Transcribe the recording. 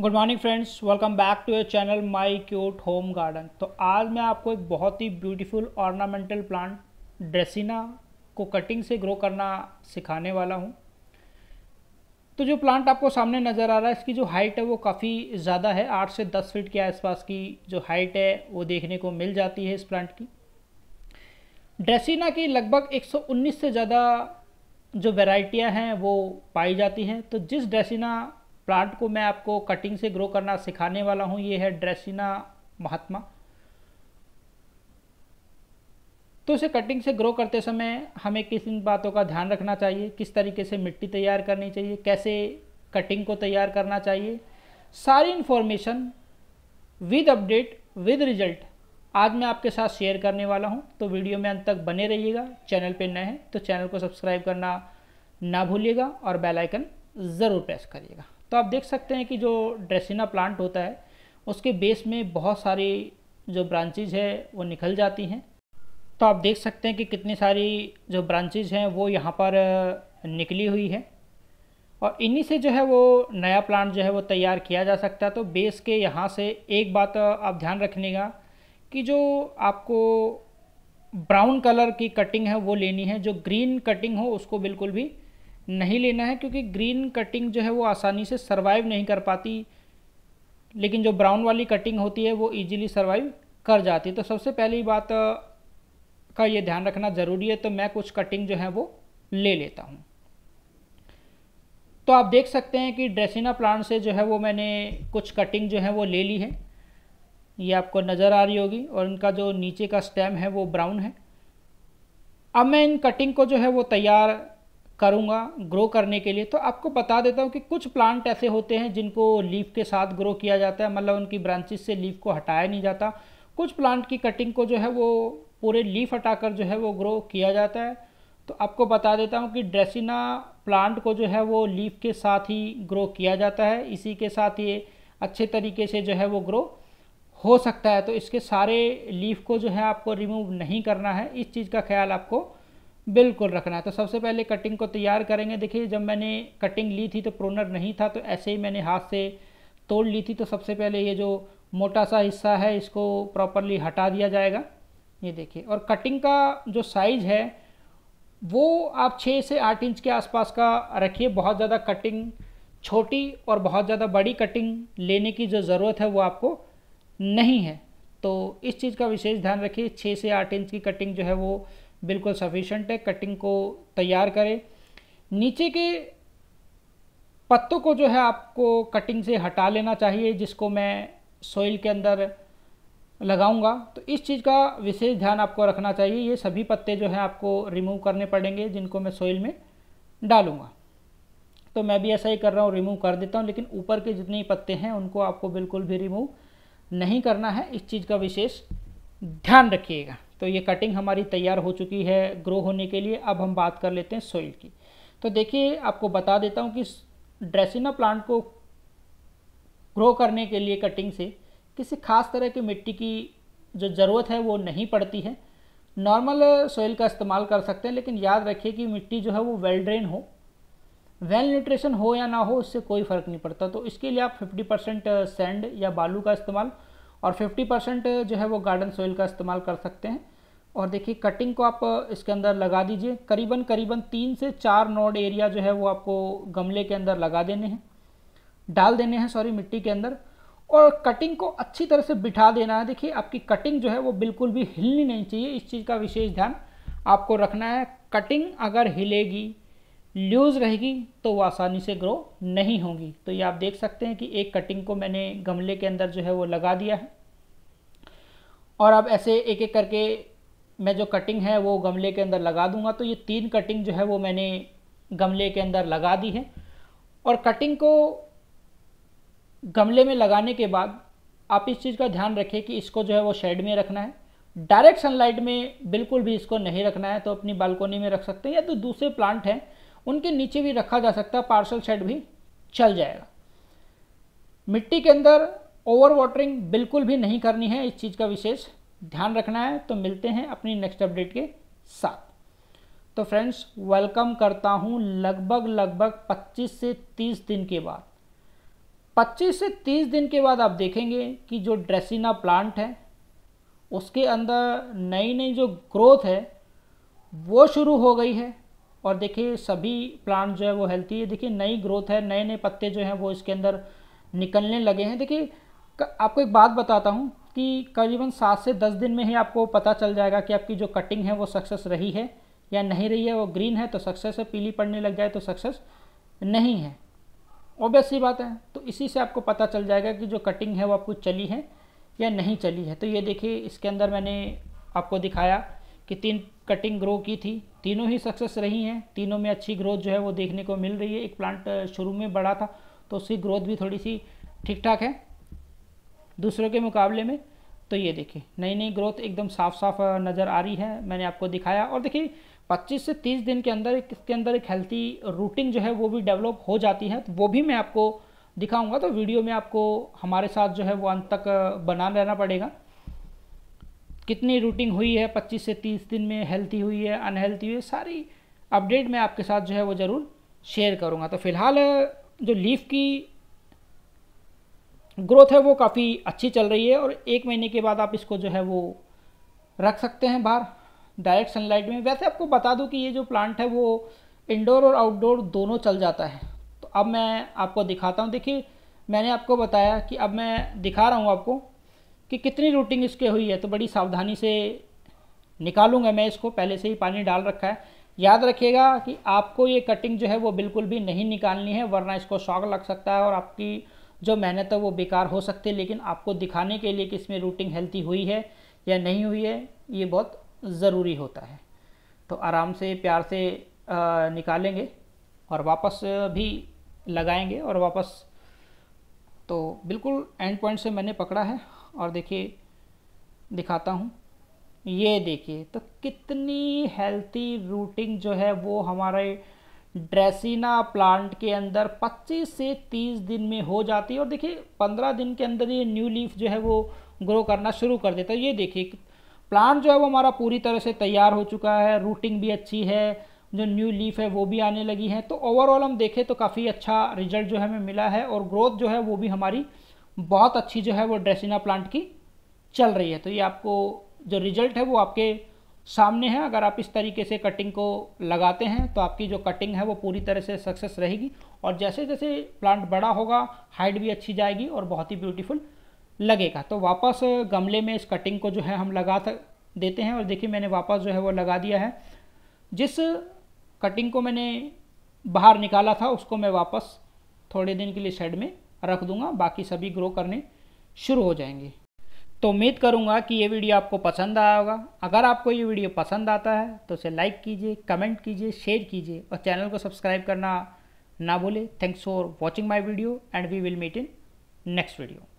good morning friends welcome back to your channel my cute home garden तो आज मैं आपको एक बहुत ही ब्यूटीफुल ऑर्नामेंटल प्लांट ड्रेसिना को कटिंग से ग्रो करना सिखाने वाला हूँ तो जो प्लांट आपको सामने नज़र आ रहा है इसकी जो हाइट है वो काफ़ी ज़्यादा है आठ से दस फीट के आसपास की जो हाइट है वो देखने को मिल जाती है इस प्लांट की ड्रेसिना की लगभग एक से ज़्यादा जो वेराइटियाँ हैं वो पाई जाती हैं तो जिस ड्रेसिना प्लांट को मैं आपको कटिंग से ग्रो करना सिखाने वाला हूँ ये है ड्रेसिना महात्मा तो इसे कटिंग से ग्रो करते समय हमें किस इन बातों का ध्यान रखना चाहिए किस तरीके से मिट्टी तैयार करनी चाहिए कैसे कटिंग को तैयार करना चाहिए सारी information with update with result आज मैं आपके साथ शेयर करने वाला हूं तो वीडियो में अंत तक बने रहिएगा चैनल पर नए हैं तो चैनल को सब्सक्राइब करना ना भूलिएगा और बेल आइकन ज़रूर प्रेस करिएगा तो आप देख सकते हैं कि जो ड्रेसिना प्लांट होता है उसके बेस में बहुत सारी जो ब्रांचेज है वो निकल जाती हैं तो आप देख सकते हैं कि कितनी सारी जो ब्रांचेज हैं वो यहाँ पर निकली हुई है और इन्हीं से जो है वो नया प्लांट जो है वो तैयार किया जा सकता है तो बेस के यहाँ से एक बात आप ध्यान रखनेगा कि जो आपको ब्राउन कलर की कटिंग है वो लेनी है जो ग्रीन कटिंग हो उसको बिल्कुल भी नहीं लेना है क्योंकि ग्रीन कटिंग जो है वो आसानी से सर्वाइव नहीं कर पाती लेकिन जो ब्राउन वाली कटिंग होती है वो इजीली सर्वाइव कर जाती है तो सबसे पहली बात का ये ध्यान रखना ज़रूरी है तो मैं कुछ कटिंग जो है वो ले लेता हूँ तो आप देख सकते हैं कि ड्रेसिना प्लांट से जो है वो मैंने कुछ कटिंग जो है वो ले ली है ये आपको नज़र आ रही होगी और इनका जो नीचे का स्टेम है वो ब्राउन है अब मैं इन कटिंग को जो है वो तैयार करूँगा ग्रो करने के लिए तो आपको बता देता हूँ कि कुछ प्लांट ऐसे होते हैं जिनको लीफ के साथ ग्रो किया जाता है मतलब उनकी ब्रांचेस से लीफ को हटाया नहीं जाता कुछ प्लांट की कटिंग को जो है वो पूरे लीफ हटाकर जो है वो ग्रो किया जाता है तो आपको बता देता हूँ कि ड्रेसिना प्लांट को जो है वो लीफ के साथ ही ग्रो किया जाता है इसी के साथ ये अच्छे तरीके से जो है वो ग्रो हो सकता है तो इसके सारे लीफ को जो है आपको रिमूव नहीं करना है इस चीज़ का ख्याल आपको बिल्कुल रखना है तो सबसे पहले कटिंग को तैयार करेंगे देखिए जब मैंने कटिंग ली थी तो प्रोनर नहीं था तो ऐसे ही मैंने हाथ से तोड़ ली थी तो सबसे पहले ये जो मोटा सा हिस्सा है इसको प्रॉपरली हटा दिया जाएगा ये देखिए और कटिंग का जो साइज़ है वो आप छः से आठ इंच के आसपास का रखिए बहुत ज़्यादा कटिंग छोटी और बहुत ज़्यादा बड़ी कटिंग लेने की जो ज़रूरत है वो आपको नहीं है तो इस चीज़ का विशेष ध्यान रखिए छः से आठ इंच की कटिंग जो है वो बिल्कुल सफिशेंट है कटिंग को तैयार करें नीचे के पत्तों को जो है आपको कटिंग से हटा लेना चाहिए जिसको मैं सोइल के अंदर लगाऊंगा तो इस चीज़ का विशेष ध्यान आपको रखना चाहिए ये सभी पत्ते जो है आपको रिमूव करने पड़ेंगे जिनको मैं सोइल में डालूंगा तो मैं भी ऐसा ही कर रहा हूँ रिमूव कर देता हूँ लेकिन ऊपर के जितने पत्ते हैं उनको आपको बिल्कुल भी रिमूव नहीं करना है इस चीज़ का विशेष ध्यान रखिएगा तो ये कटिंग हमारी तैयार हो चुकी है ग्रो होने के लिए अब हम बात कर लेते हैं सोइल की तो देखिए आपको बता देता हूँ कि ड्रेसिना प्लांट को ग्रो करने के लिए कटिंग से किसी खास तरह की मिट्टी की जो ज़रूरत है वो नहीं पड़ती है नॉर्मल सोइल का इस्तेमाल कर सकते हैं लेकिन याद रखिए कि मिट्टी जो है वो वेल ड्रेन हो वेल न्यूट्रिशन हो या ना हो उससे कोई फ़र्क नहीं पड़ता तो इसके लिए आप 50 परसेंट सैंड या बालू का इस्तेमाल और 50 परसेंट जो है वो गार्डन सोइल का इस्तेमाल कर सकते हैं और देखिए कटिंग को आप इसके अंदर लगा दीजिए करीबन करीबन तीन से चार नोड एरिया जो है वो आपको गमले के अंदर लगा देने हैं डाल देने हैं सॉरी मिट्टी के अंदर और कटिंग को अच्छी तरह से बिठा देना है देखिए आपकी कटिंग जो है वो बिल्कुल भी हिलनी नहीं चाहिए इस चीज़ का विशेष ध्यान आपको रखना है कटिंग अगर हिलेगी लूज़ रहेगी तो वो आसानी से ग्रो नहीं होंगी तो ये आप देख सकते हैं कि एक कटिंग को मैंने गमले के अंदर जो है वो लगा दिया है और अब ऐसे एक एक करके मैं जो कटिंग है वो गमले के अंदर लगा दूंगा तो ये तीन कटिंग जो है वो मैंने गमले के अंदर लगा दी है और कटिंग को गमले में लगाने के बाद आप इस चीज़ का ध्यान रखें कि इसको जो है वो शेड में रखना है डायरेक्ट सनलाइट में बिल्कुल भी इसको नहीं रखना है तो अपनी बालकोनी में रख सकते हैं या तो दूसरे प्लांट हैं उनके नीचे भी रखा जा सकता है पार्सल शेड भी चल जाएगा मिट्टी के अंदर ओवर वाटरिंग बिल्कुल भी नहीं करनी है इस चीज़ का विशेष ध्यान रखना है तो मिलते हैं अपनी नेक्स्ट अपडेट के साथ तो फ्रेंड्स वेलकम करता हूँ लगभग लगभग 25 से 30 दिन के बाद 25 से 30 दिन के बाद आप देखेंगे कि जो ड्रेसिना प्लांट है उसके अंदर नई नई जो ग्रोथ है वो शुरू हो गई है और देखिए सभी प्लांट जो है वो हेल्थी है देखिए नई ग्रोथ है नए नए पत्ते जो हैं वो इसके अंदर निकलने लगे हैं देखिए आपको एक बात बताता हूँ कि करीबन सात से दस दिन में ही आपको पता चल जाएगा कि आपकी जो कटिंग है वो सक्सेस रही है या नहीं रही है वो ग्रीन है तो सक्सेस है पीली पड़ने लग जाए तो सक्सेस नहीं है ऑब्वियस ही बात है तो इसी से आपको पता चल जाएगा कि जो कटिंग है वो आपको चली है या नहीं चली है तो ये देखिए इसके अंदर मैंने आपको दिखाया कि तीन कटिंग ग्रो की थी तीनों ही सक्सेस रही हैं तीनों में अच्छी ग्रोथ जो है वो देखने को मिल रही है एक प्लांट शुरू में बड़ा था तो उसकी ग्रोथ भी थोड़ी सी ठीक ठाक है दूसरों के मुकाबले में तो ये देखिए नई नई ग्रोथ एकदम साफ साफ नज़र आ रही है मैंने आपको दिखाया और देखिए 25 से 30 दिन के अंदर इसके अंदर एक हेल्थी रूटीन जो है वो भी डेवलप हो जाती है तो वो भी मैं आपको दिखाऊंगा तो वीडियो में आपको हमारे साथ जो है वो अंत तक बना रहना पड़ेगा कितनी रूटिंग हुई है 25 से 30 दिन में हेल्थी हुई है अनहेल्थी हुई है सारी अपडेट मैं आपके साथ जो है वो ज़रूर शेयर करूँगा तो फिलहाल जो लीफ की ग्रोथ है वो काफ़ी अच्छी चल रही है और एक महीने के बाद आप इसको जो है वो रख सकते हैं बाहर डायरेक्ट सनलाइट में वैसे आपको बता दूं कि ये जो प्लांट है वो इंडोर और आउटडोर दोनों चल जाता है तो अब मैं आपको दिखाता हूँ देखिए मैंने आपको बताया कि अब मैं दिखा रहा हूँ आपको कि कितनी रूटिंग इसके हुई है तो बड़ी सावधानी से निकालूंगा मैं इसको पहले से ही पानी डाल रखा है याद रखिएगा कि आपको ये कटिंग जो है वो बिल्कुल भी नहीं निकालनी है वरना इसको शॉक लग सकता है और आपकी जो मेहनत है वो बेकार हो सकती है लेकिन आपको दिखाने के लिए कि इसमें रूटिंग हेल्थी हुई है या नहीं हुई है ये बहुत ज़रूरी होता है तो आराम से प्यार से निकालेंगे और वापस भी लगाएंगे और वापस तो बिल्कुल एंड पॉइंट से मैंने पकड़ा है और देखिए दिखाता हूँ ये देखिए तो कितनी हेल्थी रूटिंग जो है वो हमारे ड्रेसिना प्लांट के अंदर 25 से 30 दिन में हो जाती है और देखिए 15 दिन के अंदर ये न्यू लीफ जो है वो ग्रो करना शुरू कर देता है ये देखिए प्लांट जो है वो हमारा पूरी तरह से तैयार हो चुका है रूटिंग भी अच्छी है जो न्यू लीफ है वो भी आने लगी है तो ओवरऑल हम देखें तो काफ़ी अच्छा रिजल्ट जो है हमें मिला है और ग्रोथ जो है वो भी हमारी बहुत अच्छी जो है वो ड्रेसिना प्लांट की चल रही है तो ये आपको जो रिजल्ट है वो आपके सामने है अगर आप इस तरीके से कटिंग को लगाते हैं तो आपकी जो कटिंग है वो पूरी तरह से सक्सेस रहेगी और जैसे जैसे प्लांट बड़ा होगा हाइट भी अच्छी जाएगी और बहुत ही ब्यूटीफुल लगेगा तो वापस गमले में इस कटिंग को जो है हम लगा देते हैं और देखिए मैंने वापस जो है वो लगा दिया है जिस कटिंग को मैंने बाहर निकाला था उसको मैं वापस थोड़े दिन के लिए शेड में रख दूंगा बाकी सभी ग्रो करने शुरू हो जाएंगे तो उम्मीद करूंगा कि ये वीडियो आपको पसंद आया होगा अगर आपको ये वीडियो पसंद आता है तो उसे लाइक कीजिए कमेंट कीजिए शेयर कीजिए और चैनल को सब्सक्राइब करना ना भूलें thanks for watching my video and we will meet in next video